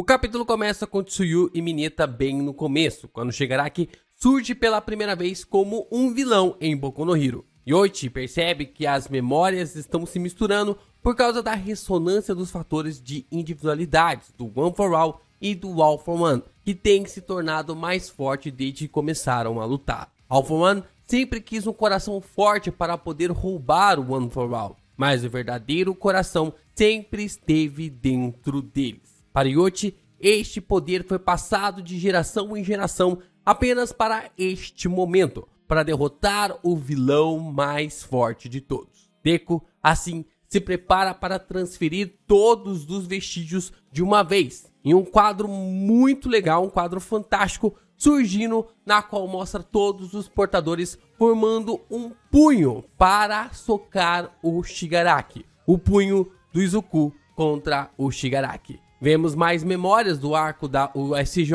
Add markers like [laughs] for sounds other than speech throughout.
O capítulo começa com Tsuyu e Mineta bem no começo, quando chegará que surge pela primeira vez como um vilão em Boku no Hero. Yoichi percebe que as memórias estão se misturando por causa da ressonância dos fatores de individualidades do One for All e do All for One, que tem se tornado mais forte desde que começaram a lutar. All for One sempre quis um coração forte para poder roubar o One for All, mas o verdadeiro coração sempre esteve dentro deles. Para Iote, este poder foi passado de geração em geração apenas para este momento, para derrotar o vilão mais forte de todos. Deku, assim, se prepara para transferir todos os vestígios de uma vez, em um quadro muito legal, um quadro fantástico, surgindo na qual mostra todos os portadores formando um punho para socar o Shigaraki, o punho do Izuku contra o Shigaraki. Vemos mais memórias do arco da USJ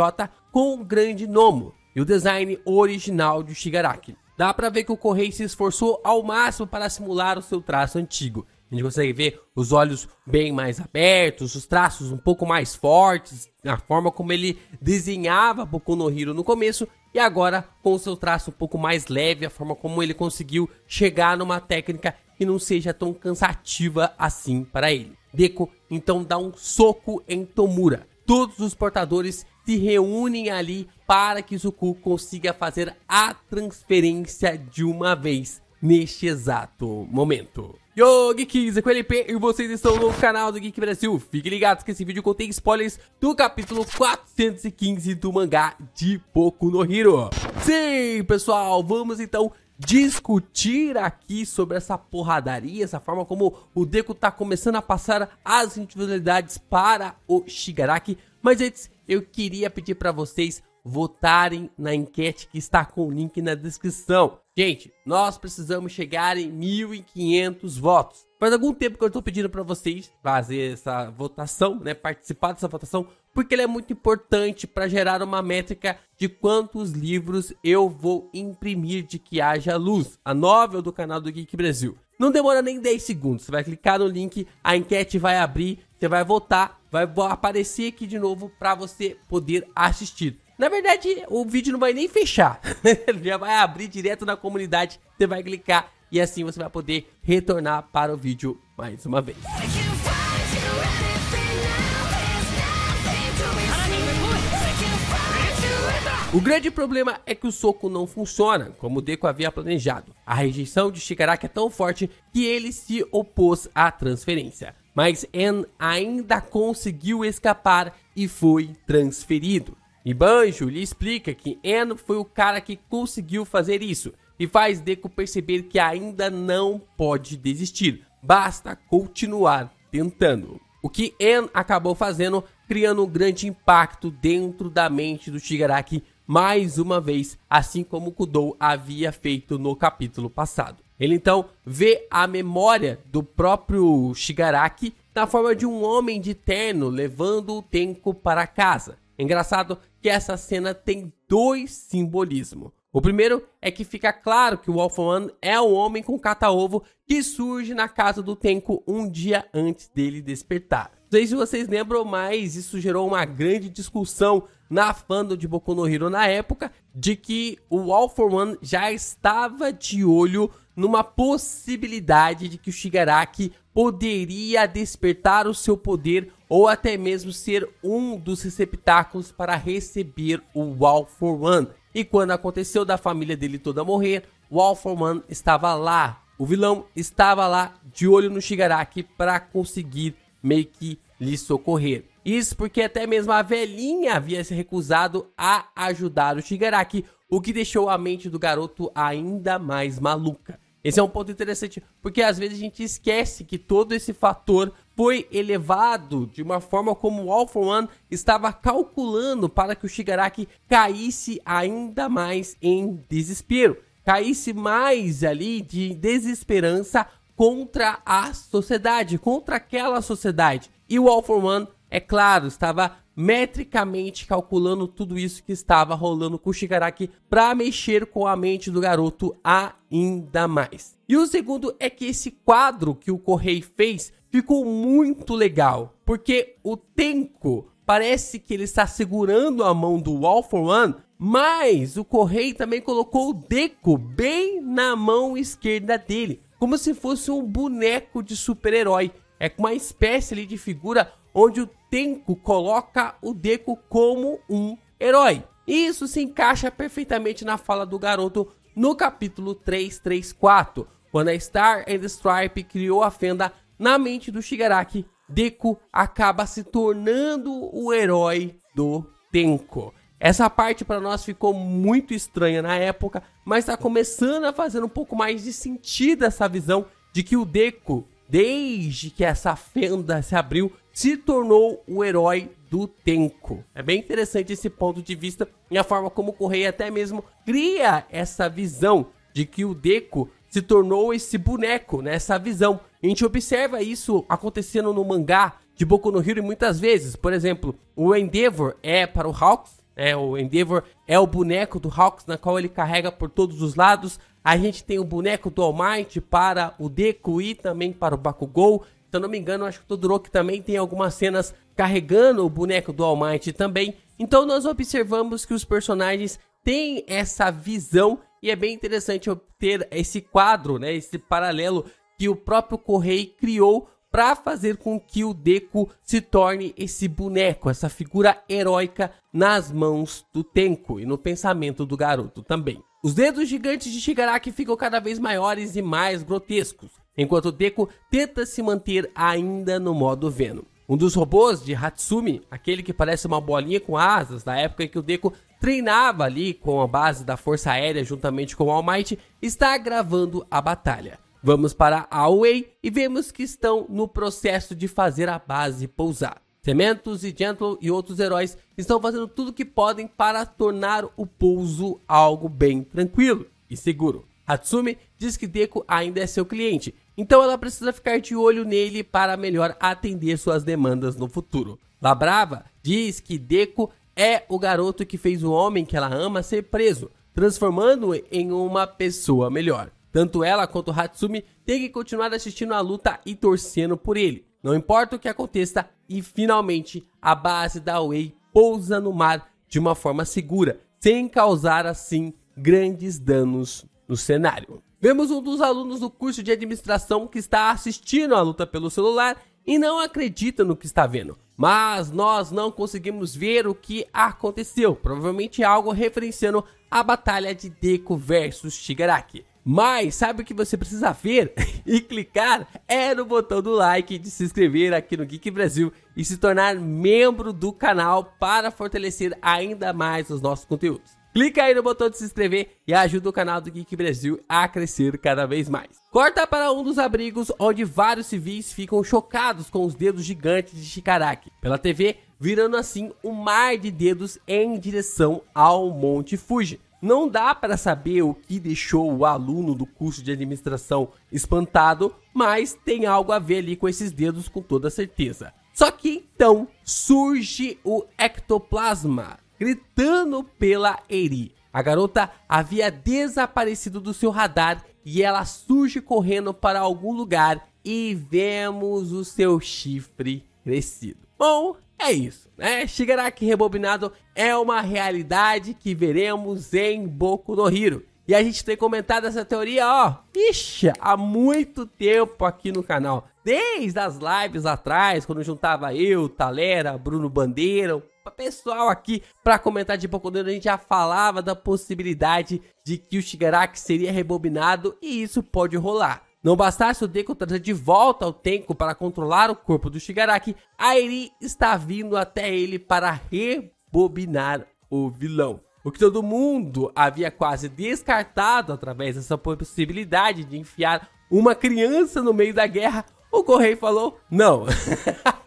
com o grande Nomo e o design original de Shigaraki. Dá pra ver que o Correio se esforçou ao máximo para simular o seu traço antigo. A gente consegue ver os olhos bem mais abertos, os traços um pouco mais fortes, a forma como ele desenhava Boku no Hiro no começo e agora com o seu traço um pouco mais leve, a forma como ele conseguiu chegar numa técnica que não seja tão cansativa assim para ele. Deco então dá um soco em Tomura. Todos os portadores se reúnem ali para que Zuko consiga fazer a transferência de uma vez neste exato momento. Yo, Geeks, é o LP e vocês estão no canal do Geek Brasil. Fiquem ligados que esse vídeo contém spoilers do capítulo 415 do mangá de Boku no Hero. Sim, pessoal, vamos então discutir aqui sobre essa porradaria, essa forma como o Deku tá começando a passar as individualidades para o Shigaraki. Mas antes, eu queria pedir para vocês votarem na enquete que está com o link na descrição. Gente, nós precisamos chegar em 1.500 votos. Faz algum tempo que eu estou pedindo para vocês fazer essa votação, né? Participar dessa votação porque ele é muito importante para gerar uma métrica de quantos livros eu vou imprimir de que haja luz, a novel do canal do Geek Brasil. Não demora nem 10 segundos, você vai clicar no link, a enquete vai abrir, você vai votar, vai aparecer aqui de novo para você poder assistir. Na verdade, o vídeo não vai nem fechar, ele [laughs] já vai abrir direto na comunidade, você vai clicar e assim você vai poder retornar para o vídeo mais uma vez. O grande problema é que o soco não funciona, como Deku Deco havia planejado. A rejeição de Shigaraki é tão forte que ele se opôs à transferência. Mas En ainda conseguiu escapar e foi transferido. E Banjo lhe explica que En foi o cara que conseguiu fazer isso e faz Deco perceber que ainda não pode desistir, basta continuar tentando. O que En acabou fazendo, criando um grande impacto dentro da mente do Shigaraki mais uma vez, assim como Kudou havia feito no capítulo passado. Ele então vê a memória do próprio Shigaraki na forma de um homem de terno levando o Tenko para casa. Engraçado que essa cena tem dois simbolismos. O primeiro é que fica claro que o One é o homem com cata-ovo que surge na casa do Tenko um dia antes dele despertar. Não sei se vocês lembram, mas isso gerou uma grande discussão na fandom de Boku no Hero na época, de que o All for One já estava de olho numa possibilidade de que o Shigaraki poderia despertar o seu poder ou até mesmo ser um dos receptáculos para receber o All for One. E quando aconteceu da família dele toda morrer, o All for One estava lá. O vilão estava lá de olho no Shigaraki para conseguir meio que lhe socorrer. Isso porque até mesmo a velhinha havia se recusado a ajudar o Shigaraki, o que deixou a mente do garoto ainda mais maluca. Esse é um ponto interessante, porque às vezes a gente esquece que todo esse fator foi elevado de uma forma como o All For One estava calculando para que o Shigaraki caísse ainda mais em desespero, caísse mais ali de desesperança contra a sociedade, contra aquela sociedade. E o All For One é claro, estava metricamente calculando tudo isso que estava rolando com o Shigaraki para mexer com a mente do garoto ainda mais. E o segundo é que esse quadro que o Correi fez ficou muito legal, porque o Tenko parece que ele está segurando a mão do Wall for One, mas o Correi também colocou o Deco bem na mão esquerda dele, como se fosse um boneco de super-herói. É uma espécie de figura onde o Tenko coloca o Deku como um herói. E isso se encaixa perfeitamente na fala do garoto no capítulo 334, quando a Star and Stripe criou a fenda na mente do Shigaraki, Deku acaba se tornando o herói do Tenko. Essa parte para nós ficou muito estranha na época, mas está começando a fazer um pouco mais de sentido essa visão de que o Deku, desde que essa fenda se abriu, se tornou o herói do Tenko. É bem interessante esse ponto de vista e a forma como o Correia até mesmo cria essa visão de que o Deco se tornou esse boneco, né? essa visão. A gente observa isso acontecendo no mangá de Boku no Hero muitas vezes. Por exemplo, o Endeavor é para o Hawks, né? o Endeavor é o boneco do Hawks na qual ele carrega por todos os lados. A gente tem o boneco do All Might para o Deku e também para o Bakugou eu não me engano, acho que o Todoroki também tem algumas cenas carregando o boneco do All Might também. Então nós observamos que os personagens têm essa visão e é bem interessante ter esse quadro, né, esse paralelo que o próprio Correio criou para fazer com que o Deku se torne esse boneco, essa figura heróica nas mãos do Tenko e no pensamento do garoto também. Os dedos gigantes de Shigaraki ficam cada vez maiores e mais grotescos enquanto Deku tenta se manter ainda no modo Venom. Um dos robôs de Hatsumi, aquele que parece uma bolinha com asas, da época em que o Deku treinava ali com a base da Força Aérea juntamente com o All Might, está gravando a batalha. Vamos para a Away e vemos que estão no processo de fazer a base pousar. Cementos e Gentle e outros heróis estão fazendo tudo o que podem para tornar o pouso algo bem tranquilo e seguro. Hatsumi diz que Deku ainda é seu cliente então ela precisa ficar de olho nele para melhor atender suas demandas no futuro. La Brava diz que Deco é o garoto que fez o homem que ela ama ser preso, transformando-o em uma pessoa melhor. Tanto ela quanto Hatsumi têm que continuar assistindo a luta e torcendo por ele. Não importa o que aconteça, e finalmente a base da Wei pousa no mar de uma forma segura, sem causar assim grandes danos no cenário. Vemos um dos alunos do curso de administração que está assistindo à luta pelo celular e não acredita no que está vendo. Mas nós não conseguimos ver o que aconteceu, provavelmente algo referenciando a batalha de Deku versus Shigaraki. Mas sabe o que você precisa ver [laughs] e clicar? É no botão do like, de se inscrever aqui no Geek Brasil e se tornar membro do canal para fortalecer ainda mais os nossos conteúdos. Clica aí no botão de se inscrever e ajuda o canal do Geek Brasil a crescer cada vez mais. Corta para um dos abrigos onde vários civis ficam chocados com os dedos gigantes de Shikaraki pela TV, virando assim um mar de dedos em direção ao Monte Fuji. Não dá para saber o que deixou o aluno do curso de administração espantado, mas tem algo a ver ali com esses dedos com toda certeza. Só que então surge o ectoplasma, gritando pela Eri. A garota havia desaparecido do seu radar e ela surge correndo para algum lugar e vemos o seu chifre crescido. Bom, é isso, né? Shigaraki Rebobinado é uma realidade que veremos em Boku no Hero. E a gente tem comentado essa teoria, ó, ixi, há muito tempo aqui no canal. Desde as lives atrás, quando juntava eu, Talera, Bruno Bandeira, o pessoal aqui para comentar de Bocodeiro, a gente já falava da possibilidade de que o Shigaraki seria rebobinado e isso pode rolar. Não bastasse o Deku trazer de volta o Tenko para controlar o corpo do Shigaraki, Airi está vindo até ele para rebobinar o vilão o que todo mundo havia quase descartado através dessa possibilidade de enfiar uma criança no meio da guerra, o Correio falou: não,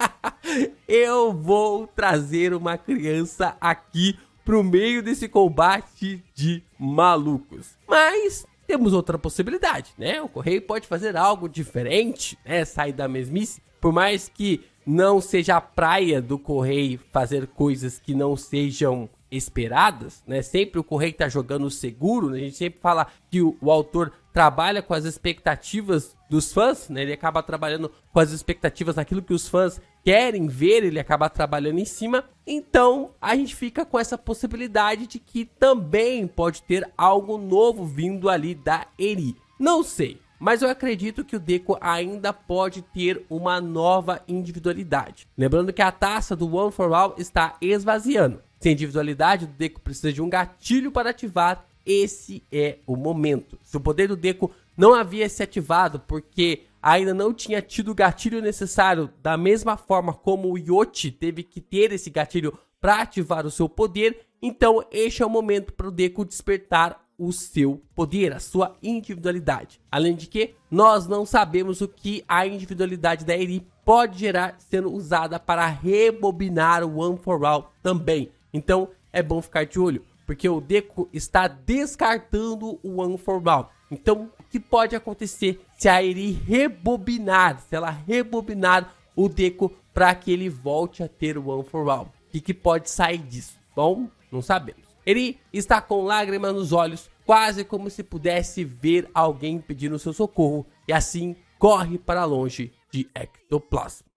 [laughs] eu vou trazer uma criança aqui pro meio desse combate de malucos. Mas temos outra possibilidade, né? O Correio pode fazer algo diferente, né? Sair da mesmice. Por mais que não seja a praia do Correio fazer coisas que não sejam esperadas, né? Sempre o correio está jogando seguro, né? a gente sempre fala que o, o, autor trabalha com as expectativas dos fãs, né? Ele acaba trabalhando com as expectativas daquilo que os fãs querem ver, ele acaba trabalhando em cima. Então, a gente fica com essa possibilidade de que também pode ter algo novo vindo ali da Eri. Não sei, mas eu acredito que o Deco ainda pode ter uma nova individualidade. Lembrando que a taça do One for All está esvaziando. Se a individualidade do Deco precisa de um gatilho para ativar, esse é o momento. Se o poder do Deco não havia se ativado porque ainda não tinha tido o gatilho necessário, da mesma forma como o Yoshi teve que ter esse gatilho para ativar o seu poder, então este é o momento para o Deco despertar o seu poder, a sua individualidade. Além de que, nós não sabemos o que a individualidade da Eri pode gerar sendo usada para rebobinar o One for All também. Então é bom ficar de olho, porque o Deco está descartando o All. Então o que pode acontecer se a Eri rebobinar, se ela rebobinar o Deco para que ele volte a ter o All? O que, que pode sair disso? Bom, não sabemos. Eri está com lágrimas nos olhos, quase como se pudesse ver alguém pedindo seu socorro, e assim corre para longe de Ectoplasma.